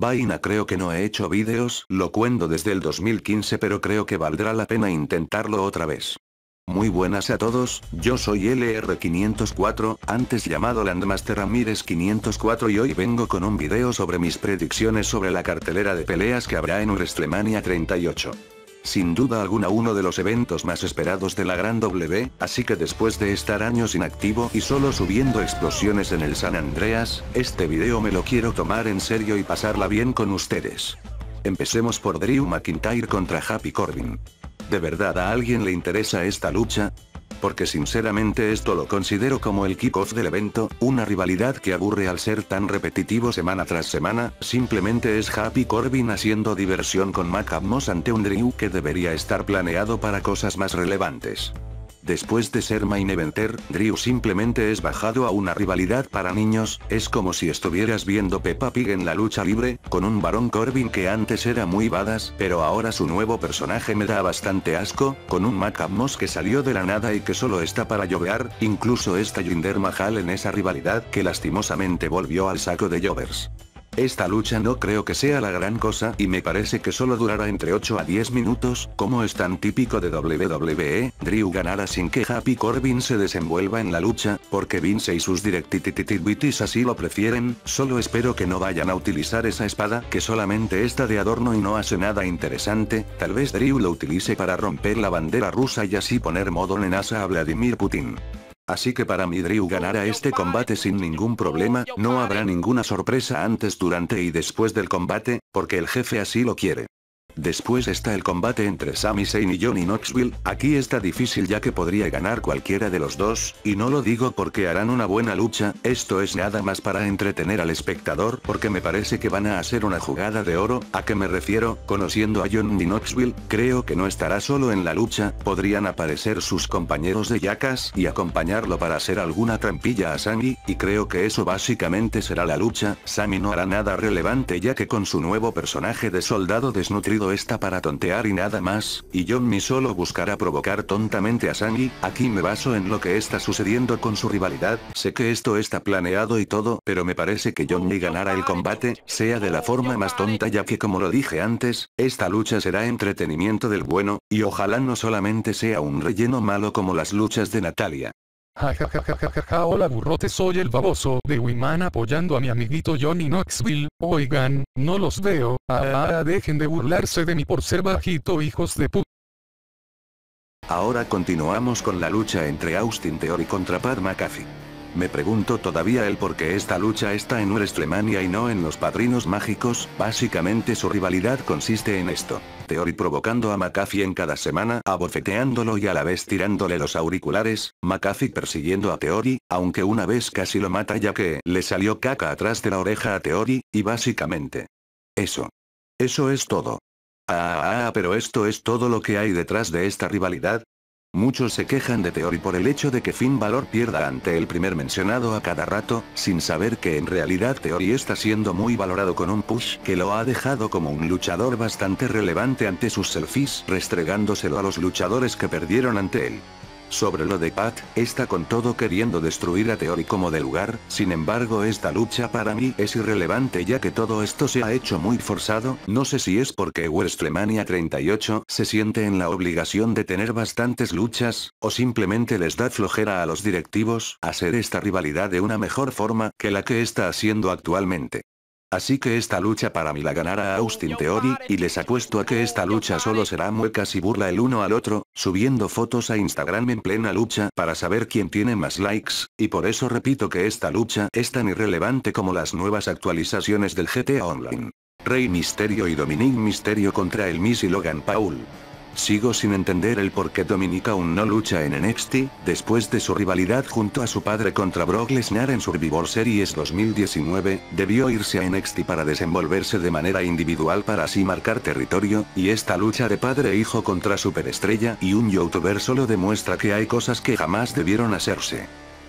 Vaina creo que no he hecho vídeos cuento desde el 2015 pero creo que valdrá la pena intentarlo otra vez. Muy buenas a todos, yo soy LR504, antes llamado Landmaster Ramírez 504 y hoy vengo con un video sobre mis predicciones sobre la cartelera de peleas que habrá en WrestleMania 38 sin duda alguna uno de los eventos más esperados de la Gran W, así que después de estar años inactivo y solo subiendo explosiones en el San Andreas, este video me lo quiero tomar en serio y pasarla bien con ustedes. Empecemos por Drew McIntyre contra Happy Corbin. ¿De verdad a alguien le interesa esta lucha? porque sinceramente esto lo considero como el kickoff del evento, una rivalidad que aburre al ser tan repetitivo semana tras semana, simplemente es Happy Corbin haciendo diversión con Macabmos ante un Drew que debería estar planeado para cosas más relevantes. Después de ser main eventer, Drew simplemente es bajado a una rivalidad para niños, es como si estuvieras viendo Peppa Pig en la lucha libre, con un varón Corbin que antes era muy badas, pero ahora su nuevo personaje me da bastante asco, con un Macamos que salió de la nada y que solo está para llover, incluso está Jinder Mahal en esa rivalidad que lastimosamente volvió al saco de Jovers. Esta lucha no creo que sea la gran cosa y me parece que solo durará entre 8 a 10 minutos, como es tan típico de WWE, Drew ganará sin que Happy Corbin se desenvuelva en la lucha, porque Vince y sus directititis así lo prefieren, solo espero que no vayan a utilizar esa espada que solamente está de adorno y no hace nada interesante, tal vez Drew lo utilice para romper la bandera rusa y así poner modo nenaza a Vladimir Putin. Así que para Midriu ganará este combate sin ningún problema, no habrá ninguna sorpresa antes durante y después del combate, porque el jefe así lo quiere. Después está el combate entre Sami Zayn y Johnny Knoxville, aquí está difícil ya que podría ganar cualquiera de los dos, y no lo digo porque harán una buena lucha, esto es nada más para entretener al espectador porque me parece que van a hacer una jugada de oro, ¿a qué me refiero? Conociendo a Johnny Knoxville, creo que no estará solo en la lucha, podrían aparecer sus compañeros de Yakas y acompañarlo para hacer alguna trampilla a Sami, y creo que eso básicamente será la lucha, Sami no hará nada relevante ya que con su nuevo personaje de soldado desnutrido está para tontear y nada más, y Johnny solo buscará provocar tontamente a Sunny, aquí me baso en lo que está sucediendo con su rivalidad, sé que esto está planeado y todo, pero me parece que Johnny ganará el combate, sea de la forma más tonta ya que como lo dije antes, esta lucha será entretenimiento del bueno, y ojalá no solamente sea un relleno malo como las luchas de Natalia. Ja, ja, ja, hola burrote soy el baboso de Wiman apoyando a mi amiguito Johnny Knoxville, oigan, no los veo, ah, ah dejen de burlarse de mí por ser bajito hijos de puta. Ahora continuamos con la lucha entre Austin Theory contra Pat McAfee. Me pregunto todavía el por qué esta lucha está en WrestleMania y no en los padrinos mágicos, básicamente su rivalidad consiste en esto. Teori provocando a McAfee en cada semana, abofeteándolo y a la vez tirándole los auriculares, McAfee persiguiendo a Teori, aunque una vez casi lo mata ya que le salió caca atrás de la oreja a Teori, y básicamente. Eso. Eso es todo. Ah, ah, ah, pero esto es todo lo que hay detrás de esta rivalidad, Muchos se quejan de Teori por el hecho de que Finn valor pierda ante el primer mencionado a cada rato, sin saber que en realidad Teori está siendo muy valorado con un push que lo ha dejado como un luchador bastante relevante ante sus selfies restregándoselo a los luchadores que perdieron ante él. Sobre lo de Pat, está con todo queriendo destruir a Teori como de lugar, sin embargo esta lucha para mí es irrelevante ya que todo esto se ha hecho muy forzado, no sé si es porque WrestleMania 38 se siente en la obligación de tener bastantes luchas, o simplemente les da flojera a los directivos hacer esta rivalidad de una mejor forma que la que está haciendo actualmente. Así que esta lucha para mí la ganará Austin Theory, y les apuesto a que esta lucha solo será muecas y burla el uno al otro, subiendo fotos a Instagram en plena lucha para saber quién tiene más likes, y por eso repito que esta lucha es tan irrelevante como las nuevas actualizaciones del GTA Online. Rey Misterio y Dominique Misterio contra el Miss y Logan Paul. Sigo sin entender el por qué Dominica aún no lucha en NXT, después de su rivalidad junto a su padre contra Brock Lesnar en Survivor Series 2019, debió irse a NXT para desenvolverse de manera individual para así marcar territorio, y esta lucha de padre e hijo contra Superestrella y un youtuber solo demuestra que hay cosas que jamás debieron hacerse.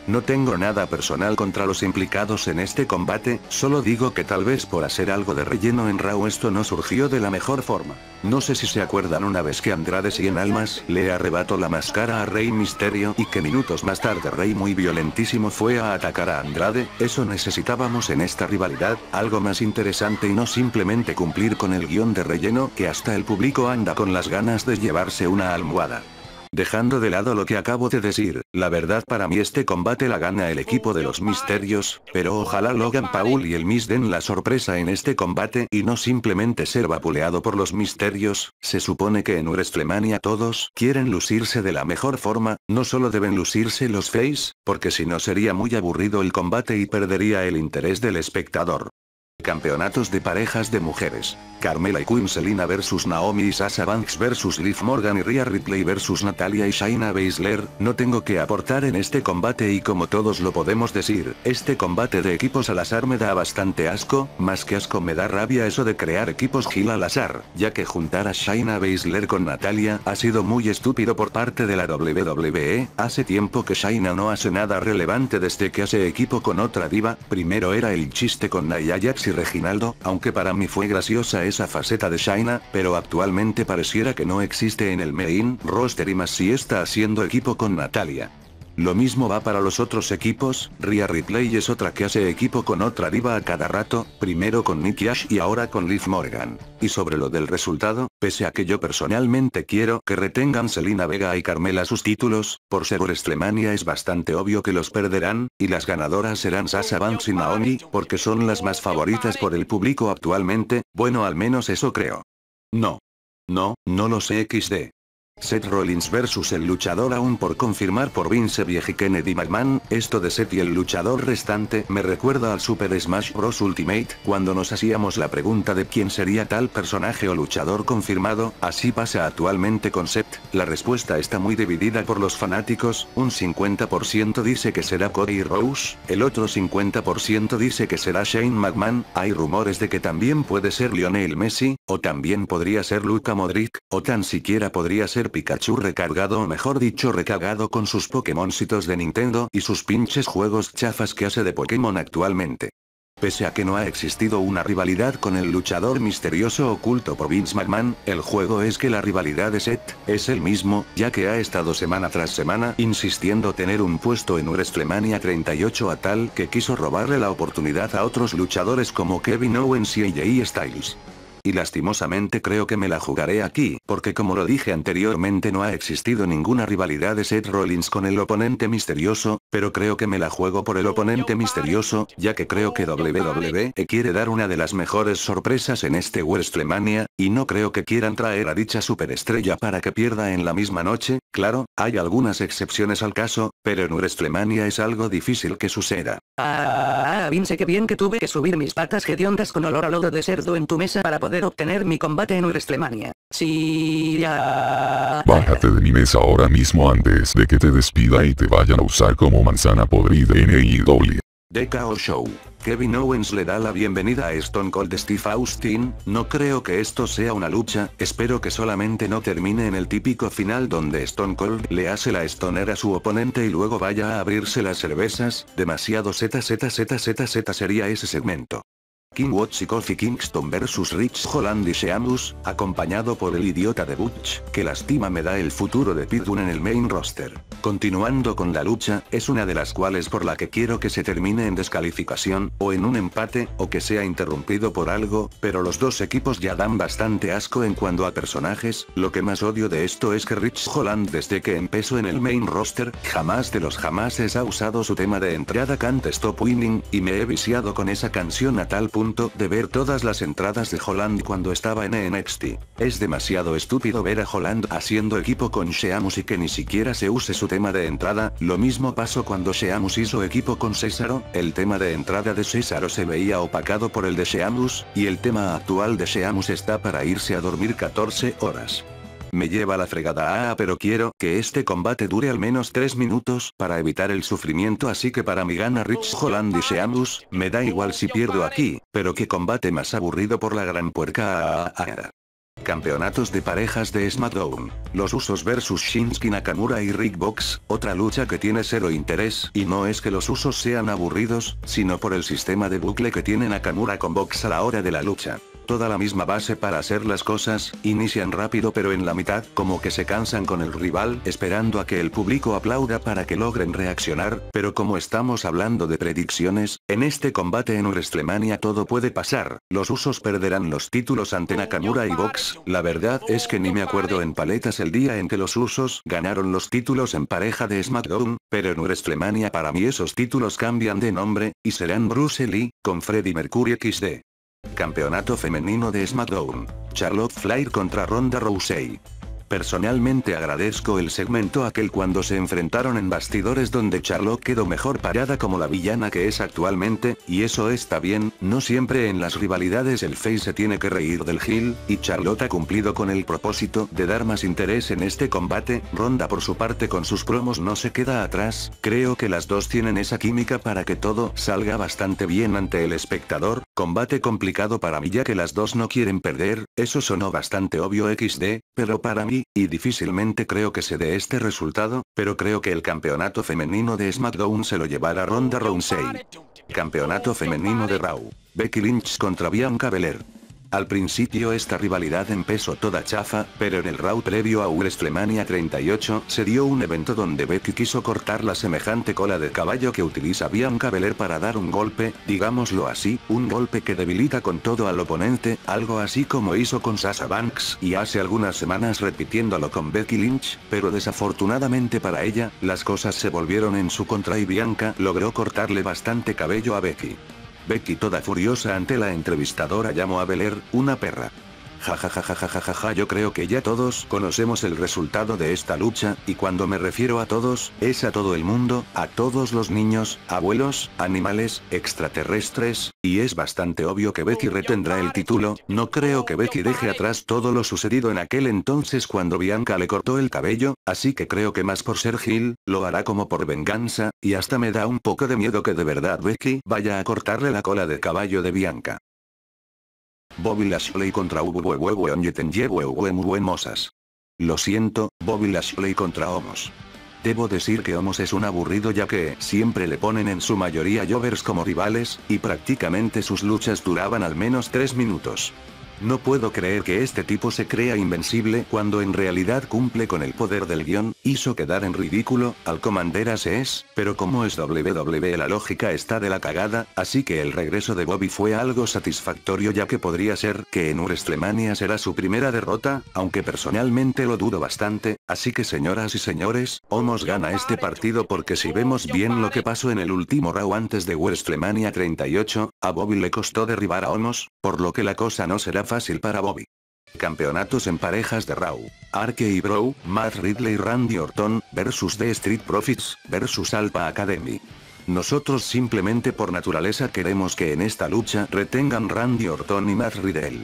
No tengo nada personal contra los implicados en este combate, solo digo que tal vez por hacer algo de relleno en Rao esto no surgió de la mejor forma. No sé si se acuerdan una vez que Andrade 100 almas le arrebató la máscara a Rey Misterio y que minutos más tarde Rey muy violentísimo fue a atacar a Andrade, eso necesitábamos en esta rivalidad, algo más interesante y no simplemente cumplir con el guión de relleno que hasta el público anda con las ganas de llevarse una almohada. Dejando de lado lo que acabo de decir, la verdad para mí este combate la gana el equipo de los misterios, pero ojalá Logan Paul y el Miss den la sorpresa en este combate y no simplemente ser vapuleado por los misterios, se supone que en WrestleMania todos quieren lucirse de la mejor forma, no solo deben lucirse los face, porque si no sería muy aburrido el combate y perdería el interés del espectador. Campeonatos de parejas de mujeres. Carmela y Queen Selina vs Naomi y Sasha Banks vs Liv Morgan y Rhea Ripley vs Natalia y Shayna Baszler, no tengo que aportar en este combate y como todos lo podemos decir, este combate de equipos al azar me da bastante asco, más que asco me da rabia eso de crear equipos gil al azar, ya que juntar a Shayna Baszler con Natalia ha sido muy estúpido por parte de la WWE, hace tiempo que Shayna no hace nada relevante desde que hace equipo con otra diva, primero era el chiste con Naya Jax Reginaldo, aunque para mí fue graciosa esa faceta de Shaina, pero actualmente pareciera que no existe en el main roster y más si está haciendo equipo con Natalia. Lo mismo va para los otros equipos, Ria Replay es otra que hace equipo con otra diva a cada rato, primero con Nikki Ash y ahora con Liv Morgan. Y sobre lo del resultado, pese a que yo personalmente quiero que retengan Selina Vega y Carmela sus títulos, por ser WrestleMania es bastante obvio que los perderán, y las ganadoras serán Sasha Banks y Naomi, porque son las más favoritas por el público actualmente, bueno al menos eso creo. No. No, no lo sé XD. Seth Rollins vs el luchador aún por confirmar por Vince y Kennedy McMahon, esto de Seth y el luchador restante me recuerda al Super Smash Bros Ultimate, cuando nos hacíamos la pregunta de quién sería tal personaje o luchador confirmado, así pasa actualmente con Seth, la respuesta está muy dividida por los fanáticos, un 50% dice que será Cody Rose, el otro 50% dice que será Shane McMahon, hay rumores de que también puede ser Lionel Messi, o también podría ser Luca Modric, o tan siquiera podría ser Pikachu recargado o mejor dicho recargado con sus Pokémoncitos de Nintendo y sus pinches juegos chafas que hace de Pokémon actualmente. Pese a que no ha existido una rivalidad con el luchador misterioso oculto por Vince McMahon, el juego es que la rivalidad de Seth es el mismo, ya que ha estado semana tras semana insistiendo tener un puesto en WrestleMania 38 a tal que quiso robarle la oportunidad a otros luchadores como Kevin Owens y AJ Styles y lastimosamente creo que me la jugaré aquí, porque como lo dije anteriormente no ha existido ninguna rivalidad de Seth Rollins con el oponente misterioso, pero creo que me la juego por el oponente misterioso, ya que creo que WWE quiere dar una de las mejores sorpresas en este WrestleMania, y no creo que quieran traer a dicha superestrella para que pierda en la misma noche, claro, hay algunas excepciones al caso, pero en WrestleMania es algo difícil que suceda. Ah, Vince, bien que tuve que subir mis patas con olor a lodo de cerdo en tu mesa para poder obtener mi combate en WrestleMania. Sí, ya. Bájate de mi mesa ahora mismo antes de que te despida y te vayan a usar como manzana podrida en AEW. DKO Show. Kevin Owens le da la bienvenida a Stone Cold Steve Austin, no creo que esto sea una lucha, espero que solamente no termine en el típico final donde Stone Cold le hace la stoner a su oponente y luego vaya a abrirse las cervezas, demasiado ZZZZZ sería ese segmento. King Watch y Kingston vs Rich Holland y Seamus, acompañado por el idiota de Butch, que lastima me da el futuro de Pitbull en el main roster continuando con la lucha, es una de las cuales por la que quiero que se termine en descalificación, o en un empate, o que sea interrumpido por algo, pero los dos equipos ya dan bastante asco en cuanto a personajes, lo que más odio de esto es que Rich Holland desde que empezó en el main roster, jamás de los jamases ha usado su tema de entrada Can't Stop Winning, y me he viciado con esa canción a tal punto de ver todas las entradas de Holland cuando estaba en NXT. Es demasiado estúpido ver a Holland haciendo equipo con Sheamus y que ni siquiera se use su tema de entrada, lo mismo pasó cuando Sheamus hizo equipo con Césaro, el tema de entrada de Césaro se veía opacado por el de Sheamus, y el tema actual de Sheamus está para irse a dormir 14 horas. Me lleva la fregada a ah, pero quiero que este combate dure al menos 3 minutos para evitar el sufrimiento así que para mi gana Rich Holland y Sheamus, me da igual si pierdo aquí, pero qué combate más aburrido por la gran puerca a ah, ah, Campeonatos de parejas de SmackDown. Los Usos versus Shinsuke Nakamura y Rick Box, otra lucha que tiene cero interés, y no es que los Usos sean aburridos, sino por el sistema de bucle que tiene Nakamura con Box a la hora de la lucha toda la misma base para hacer las cosas, inician rápido pero en la mitad como que se cansan con el rival esperando a que el público aplauda para que logren reaccionar, pero como estamos hablando de predicciones, en este combate en WrestleMania todo puede pasar, los usos perderán los títulos ante Nakamura y Vox, la verdad es que ni me acuerdo en paletas el día en que los usos ganaron los títulos en pareja de SmackDown, pero en WrestleMania para mí esos títulos cambian de nombre, y serán Bruce Lee, con Freddie Mercury XD. Campeonato Femenino de SmackDown. Charlotte Flair contra Ronda Rousey. Personalmente agradezco el segmento aquel cuando se enfrentaron en bastidores donde Charlotte quedó mejor parada como la villana que es actualmente, y eso está bien, no siempre en las rivalidades el face se tiene que reír del gil, y Charlotte ha cumplido con el propósito de dar más interés en este combate, Ronda por su parte con sus promos no se queda atrás, creo que las dos tienen esa química para que todo salga bastante bien ante el espectador, combate complicado para mí ya que las dos no quieren perder, eso sonó bastante obvio xd, pero para mí, y difícilmente creo que se dé este resultado, pero creo que el campeonato femenino de SmackDown se lo llevará Ronda Rousey. Campeonato femenino de Raw. Becky Lynch contra Bianca Belair. Al principio esta rivalidad empezó toda chafa, pero en el round previo a WrestleMania 38 se dio un evento donde Becky quiso cortar la semejante cola de caballo que utiliza Bianca Belair para dar un golpe, digámoslo así, un golpe que debilita con todo al oponente, algo así como hizo con Sasha Banks y hace algunas semanas repitiéndolo con Becky Lynch, pero desafortunadamente para ella, las cosas se volvieron en su contra y Bianca logró cortarle bastante cabello a Becky. Becky toda furiosa ante la entrevistadora llamó a Belair, una perra. Ja yo creo que ya todos conocemos el resultado de esta lucha, y cuando me refiero a todos, es a todo el mundo, a todos los niños, abuelos, animales, extraterrestres, y es bastante obvio que Becky retendrá el título, no creo que Becky deje atrás todo lo sucedido en aquel entonces cuando Bianca le cortó el cabello, así que creo que más por ser Gil, lo hará como por venganza, y hasta me da un poco de miedo que de verdad Becky vaya a cortarle la cola de caballo de Bianca. Bobby Lashley contra Mosas. Lo siento, Bobby Lashley contra Homos. Debo decir que Homos es un aburrido ya que siempre le ponen en su mayoría Jovers como rivales, y prácticamente sus luchas duraban al menos 3 minutos. No puedo creer que este tipo se crea invencible cuando en realidad cumple con el poder del guión, hizo quedar en ridículo, al se es, pero como es WWE la lógica está de la cagada, así que el regreso de Bobby fue algo satisfactorio ya que podría ser que en WrestleMania será su primera derrota, aunque personalmente lo dudo bastante, así que señoras y señores, Homos gana este partido porque si vemos bien lo que pasó en el último round antes de WrestleMania 38, a Bobby le costó derribar a Homos, por lo que la cosa no será fácil para Bobby. Campeonatos en parejas de Raw, Arke y Bro, Matt Ridley y Randy Orton, versus The Street Profits, versus Alpha Academy. Nosotros simplemente por naturaleza queremos que en esta lucha retengan Randy Orton y Matt Riddle.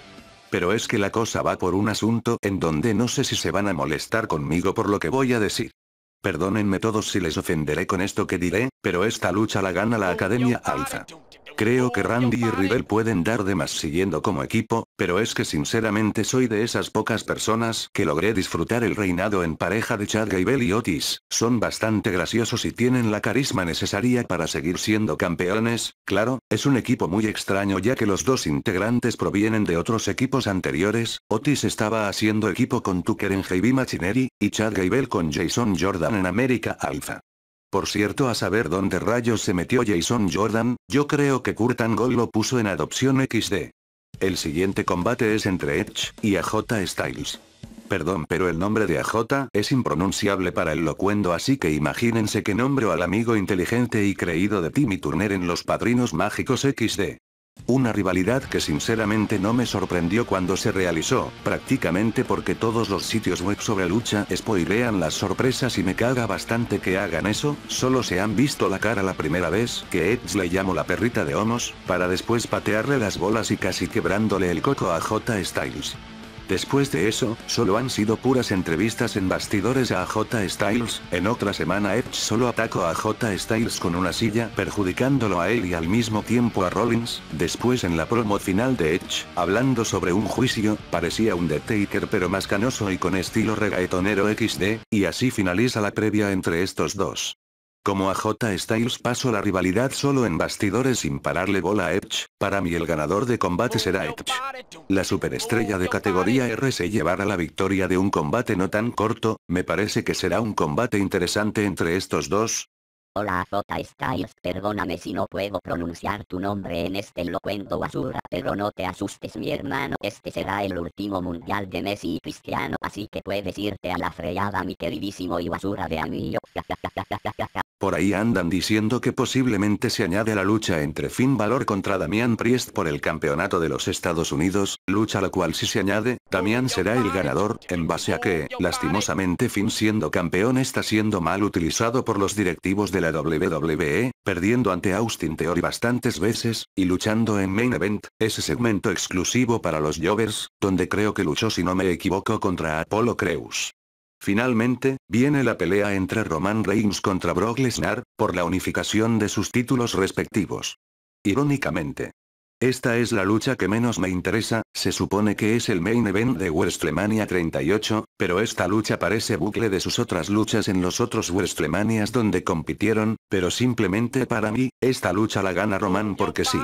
Pero es que la cosa va por un asunto en donde no sé si se van a molestar conmigo por lo que voy a decir. Perdónenme todos si les ofenderé con esto que diré, pero esta lucha la gana la Academia Alpha. Creo que Randy y Riddle pueden dar de más siguiendo como equipo, pero es que sinceramente soy de esas pocas personas que logré disfrutar el reinado en pareja de Chad Gable y Otis, son bastante graciosos y tienen la carisma necesaria para seguir siendo campeones, claro, es un equipo muy extraño ya que los dos integrantes provienen de otros equipos anteriores, Otis estaba haciendo equipo con Tucker en Heavy Machinery, y Chad Gable con Jason Jordan en América Alpha. Por cierto a saber dónde rayos se metió Jason Jordan, yo creo que Kurt Angle lo puso en adopción XD. El siguiente combate es entre Edge y AJ Styles. Perdón pero el nombre de AJ es impronunciable para el locuendo así que imagínense que nombro al amigo inteligente y creído de Timmy Turner en Los Padrinos Mágicos XD. Una rivalidad que sinceramente no me sorprendió cuando se realizó, prácticamente porque todos los sitios web sobre lucha spoilean las sorpresas y me caga bastante que hagan eso, solo se han visto la cara la primera vez que Edge le llamó la perrita de homos, para después patearle las bolas y casi quebrándole el coco a J Styles. Después de eso, solo han sido puras entrevistas en bastidores a J Styles, en otra semana Edge solo atacó a J Styles con una silla perjudicándolo a él y al mismo tiempo a Rollins, después en la promo final de Edge, hablando sobre un juicio, parecía un Taker pero más canoso y con estilo reggaetonero XD, y así finaliza la previa entre estos dos. Como a J. Styles paso la rivalidad solo en bastidores sin pararle bola a Edge, para mí el ganador de combate será Edge. La superestrella de categoría R se llevará la victoria de un combate no tan corto, me parece que será un combate interesante entre estos dos. Hola J. Styles, perdóname si no puedo pronunciar tu nombre en este elocuento basura, pero no te asustes mi hermano, este será el último mundial de Messi y Cristiano, así que puedes irte a la freada mi queridísimo y basura de anillo. Por ahí andan diciendo que posiblemente se añade la lucha entre Finn Balor contra Damian Priest por el campeonato de los Estados Unidos, lucha la cual si se añade, Damian será el ganador, en base a que, lastimosamente Finn siendo campeón está siendo mal utilizado por los directivos de la WWE, perdiendo ante Austin Theory bastantes veces, y luchando en Main Event, ese segmento exclusivo para los Jovers, donde creo que luchó si no me equivoco contra Apollo Creus. Finalmente, viene la pelea entre Roman Reigns contra Brock Lesnar, por la unificación de sus títulos respectivos. Irónicamente. Esta es la lucha que menos me interesa, se supone que es el main event de WrestleMania 38, pero esta lucha parece bucle de sus otras luchas en los otros WrestleManias donde compitieron, pero simplemente para mí, esta lucha la gana Roman porque sí.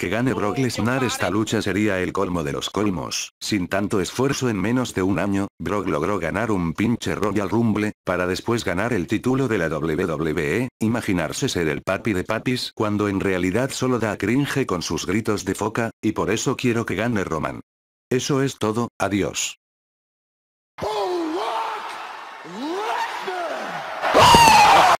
Que gane Brock Lesnar esta lucha sería el colmo de los colmos. Sin tanto esfuerzo en menos de un año, Brock logró ganar un pinche Royal Rumble, para después ganar el título de la WWE, imaginarse ser el papi de papis cuando en realidad solo da cringe con sus gritos de foca, y por eso quiero que gane Roman. Eso es todo, adiós.